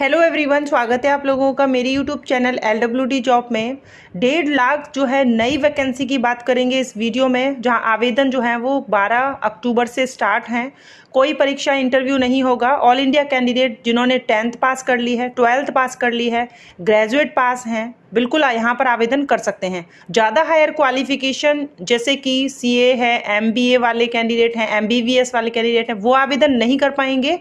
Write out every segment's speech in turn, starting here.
hello everyone स्वागत है आप लोगों का मेरी YouTube channel L W D job में डेढ़ लाख जो है नई वैकेंसी की बात करेंगे इस वीडियो में जहां आवेदन जो है वो 12 अक्टूबर से स्टार्ट हैं कोई परीक्षा इंटरव्यू नहीं होगा ऑल इंडिया कैंडिडेट जिन्होंने टेंथ पास कर ली है ट्वेल्थ पास कर ली है ग्रेजुएट पास हैं बिल्कुल यहाँ पर आवेदन कर सकते हैं ज़्यादा हायर क्वालिफिकेशन जैसे कि सी ए है एम बी ए वाले कैंडिडेट हैं एम बी बी एस वाले कैंडिडेट हैं वो आवेदन नहीं कर पाएंगे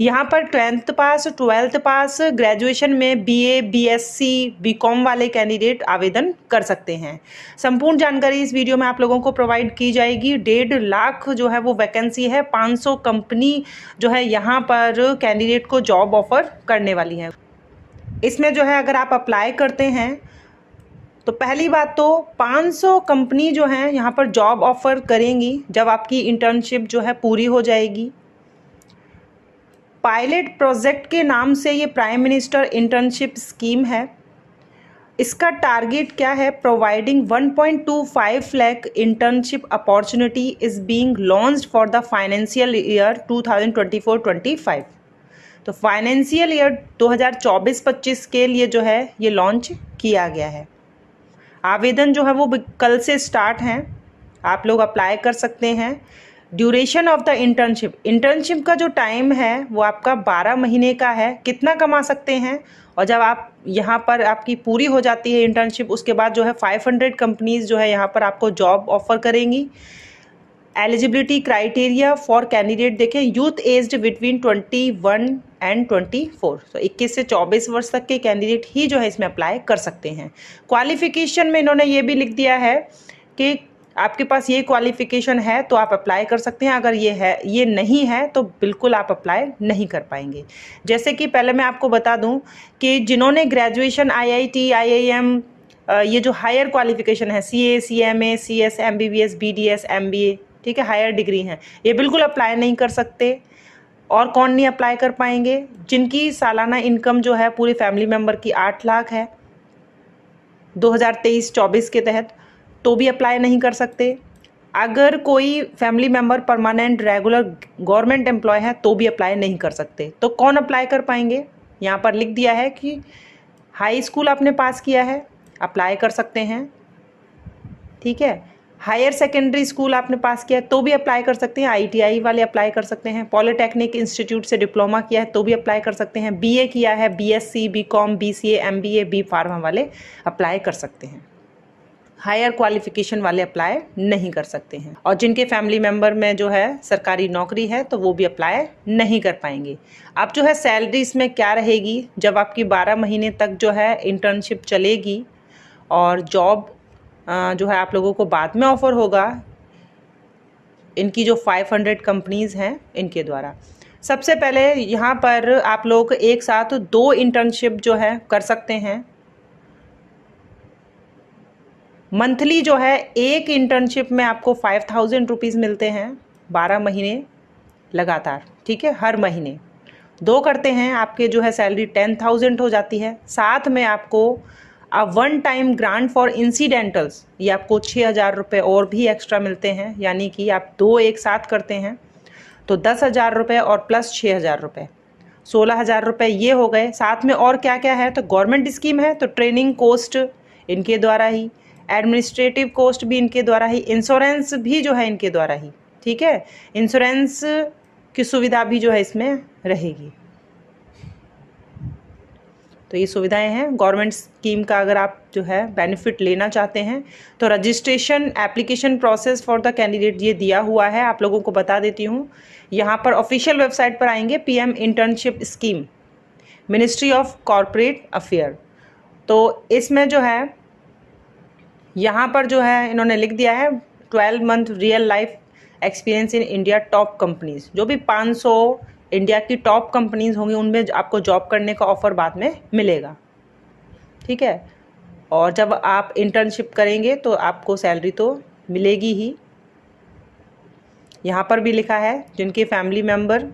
यहाँ पर tenth pass twelfth pass graduation में B A B S C B com वाले कैंडिडेट आवेदन कर सकते हैं संपूर्ण जानकारी इस वीडियो में आप लोगों को प्रोवाइड की जाएगी डेढ़ लाख जो है वो वैकेंसी है पाँच सौ कम कंपनी जो है यहाँ पर कैंडिडेट को जॉब ऑफर करने वाली है इसमें जो है अगर आप अप्लाई करते हैं तो पहली बात तो 500 कंपनी जो है यहाँ पर जॉब ऑफर करेंगी जब आपकी इंटर्नशिप जो है पूरी हो जाएगी पायलट प्रोजेक्ट के नाम से ये प्राइम मिनिस्टर इंटर्नशिप स्कीम है इसका टारगेट क्या है providing 1.25 lakh internship opportunity is being launch for the financial year 2024-25 तो फाइनेंशियल ईयर 2024-25 के लिए जो है ये लॉन्च किया गया है आवेदन जो है वो कल से स्टार्ट हैं आप लोग अप्लाई कर सकते हैं duration of the internship internship का जो टाइम है वो आपका बारह महीने का है कितना कमा सकते हैं और जब आप यहाँ पर आपकी पूरी हो जाती है इंटर्नशिप उसके बाद जो है 500 कंपनीज जो है यहाँ पर आपको जॉब ऑफर करेंगी एलिजिबिलिटी क्राइटेरिया फॉर कैंडिडेट देखें youth aged between 21 and 24 so so, 21 से 24 वर्ष तक के कैंडिडेट ही जो है इसमें अप्लाई कर सकते हैं क्वालिफिकेशन में इन्होंने ये भी लिख दिया है कि आपके पास ये क्वालिफिकेशन है तो आप अप्लाई कर सकते हैं अगर ये है ये नहीं है तो बिल्कुल आप अप्लाई नहीं कर पाएंगे जैसे कि पहले मैं आपको बता दूं कि जिन्होंने ग्रेजुएशन आईआईटी आईआईएम ये जो हायर क्वालिफिकेशन है C A C M A C S M B B S B D S M B A ठीक है हायर डिग्री हैं ये बिल्कुल अप्लाई नहीं कर सकते और कौन नहीं अप्लाई कर पाएंगे जिनकी सालाना इनकम जो है पूरी फैमिली मेम्बर की आठ लाख है तेईस चौबीस के तहत तो भी अप्लाई नहीं कर सकते अगर कोई family member permanent regular government employ है तो भी अप्लाई नहीं कर सकते तो कौन अप्लाई कर पाएंगे यहाँ पर लिख दिया है कि हाई स्कूल आपने पास किया है अप्लाई कर सकते हैं ठीक है हायर सेकेंडरी स्कूल आपने पास किया है तो भी अप्लाई कर सकते हैं आईटीआई वाले अप्लाई कर सकते हैं पॉलिटेक्निक इंस्टीट्यूट से डिप्लोमा किया है तो भी अप्लाई कर सकते हैं बीए किया है BSc BCom BCA MBA B pharma वाले अप्लाई कर सकते हैं हायर क्वालिफिकेशन वाले अप्लाई नहीं कर सकते हैं और जिनके फैमिली मेम्बर में जो है सरकारी नौकरी है तो वो भी अप्लाई नहीं कर पाएंगे अब जो है सैलरी इसमें क्या रहेगी जब आपकी 12 महीने तक जो है इंटर्नशिप चलेगी और जॉब जो है आप लोगों को बाद में ऑफ़र होगा इनकी जो 500 कंपनीज़ हैं इनके द्वारा सबसे पहले यहाँ पर आप लोग एक साथ दो इंटर्नशिप जो है कर सकते हैं मंथली जो है एक इंटर्नशिप में आपको फाइव थाउजेंड रुपीज़ मिलते हैं बारह महीने लगातार ठीक है हर महीने दो करते हैं आपके जो है सैलरी टेन थाउजेंड हो जाती है साथ में आपको a one time grant for incidentals ये आपको छः हज़ार रुपये और भी एक्स्ट्रा मिलते हैं यानी कि आप दो एक साथ करते हैं तो दस हज़ार रुपये और प्लस छः हज़ार रुपये सोलह हज़ार रुपये ये हो गए साथ में और क्या क्या है तो गवर्नमेंट स्कीम है तो ट्रेनिंग कोस्ट इनके द्वारा ही एडमिनिस्ट्रेटिव कॉस्ट भी इनके द्वारा ही इंश्योरेंस भी जो है इनके द्वारा ही ठीक है इंश्योरेंस की सुविधा भी जो है इसमें रहेगी तो ये सुविधाएं हैं गवर्नमेंट स्कीम का अगर आप जो है बेनिफिट लेना चाहते हैं तो registration application process for the candidate ये दिया हुआ है आप लोगों को बता देती हूँ यहाँ पर ऑफिशियल वेबसाइट पर आएंगे PM internship scheme ministry of corporate affair तो इसमें जो है यहाँ पर जो है इन्होंने लिख दिया है twelve month real life experience in India top companies जो भी 500 इंडिया की टॉप कंपनीज होंगी उनमें आपको जॉब करने का ऑफर बाद में मिलेगा ठीक है और जब आप इंटर्नशिप करेंगे तो आपको सैलरी तो मिलेगी ही यहाँ पर भी लिखा है जिनके family member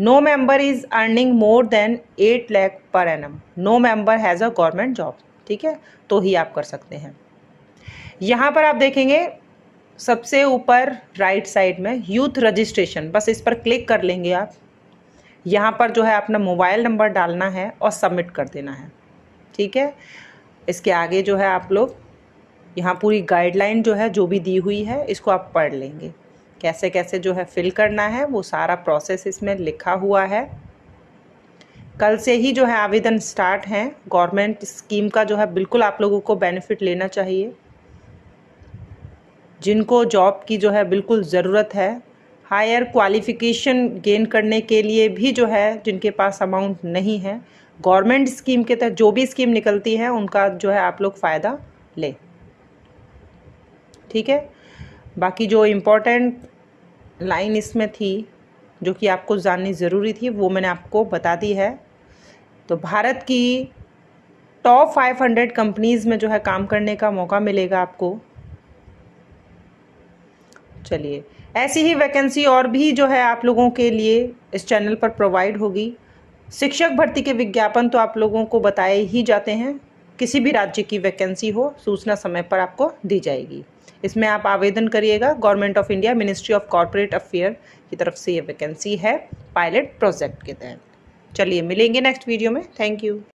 no member is earning more than eight lakh per annum no member has a government job ठीक है तो ही आप कर सकते हैं यहाँ पर आप देखेंगे सबसे ऊपर राइट साइड में यूथ रजिस्ट्रेशन बस इस पर क्लिक कर लेंगे आप यहाँ पर जो है अपना मोबाइल नंबर डालना है और सबमिट कर देना है ठीक है इसके आगे जो है आप लोग यहाँ पूरी गाइडलाइन जो है जो भी दी हुई है इसको आप पढ़ लेंगे कैसे कैसे जो है फिल करना है वो सारा प्रोसेस इसमें लिखा हुआ है कल से ही जो है आवेदन स्टार्ट हैं गवर्नमेंट स्कीम का जो है बिल्कुल आप लोगों को बेनिफिट लेना चाहिए जिनको जॉब की जो है बिल्कुल ज़रूरत है हायर क्वालिफ़िकेशन गेन करने के लिए भी जो है जिनके पास अमाउंट नहीं है गवर्नमेंट स्कीम के तहत जो भी स्कीम निकलती है उनका जो है आप लोग फ़ायदा लें ठीक है बाकी जो इम्पोर्टेंट लाइन इसमें थी जो कि आपको जाननी ज़रूरी थी वो मैंने आपको बता दी है तो भारत की टॉप 500 कंपनीज़ में जो है काम करने का मौका मिलेगा आपको चलिए ऐसी ही वैकेंसी और भी जो है आप लोगों के लिए इस चैनल पर प्रोवाइड होगी शिक्षक भर्ती के विज्ञापन तो आप लोगों को बताए ही जाते हैं किसी भी राज्य की वैकेंसी हो सूचना समय पर आपको दी जाएगी इसमें आप आवेदन करिएगा government of India ministry of corporate affair की तरफ से ये वैकेंसी है पायलट प्रोजेक्ट के तहत चलिए मिलेंगे नेक्स्ट वीडियो में थैंक यू